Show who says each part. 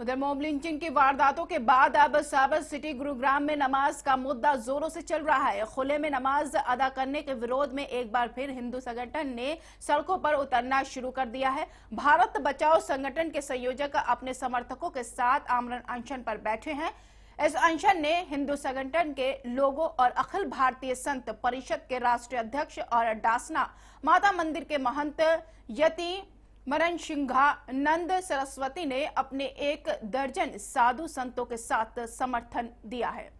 Speaker 1: उधर मोम लिंचिंग की वारदातों के बाद अब साबर सिटी गुरुग्राम में नमाज का मुद्दा जोरों से चल रहा है खुले में नमाज अदा करने के विरोध में एक बार फिर हिंदू संगठन ने सड़कों पर उतरना शुरू कर दिया है भारत बचाओ संगठन के संयोजक अपने समर्थकों के साथ आमरण अनशन पर बैठे हैं इस अनशन ने हिंदू संगठन के लोगों और अखिल भारतीय संत परिषद के राष्ट्रीय अध्यक्ष और डासना माता मंदिर के महंत यति मरण सिंघानंद सरस्वती ने अपने एक दर्जन साधु संतों के साथ समर्थन दिया है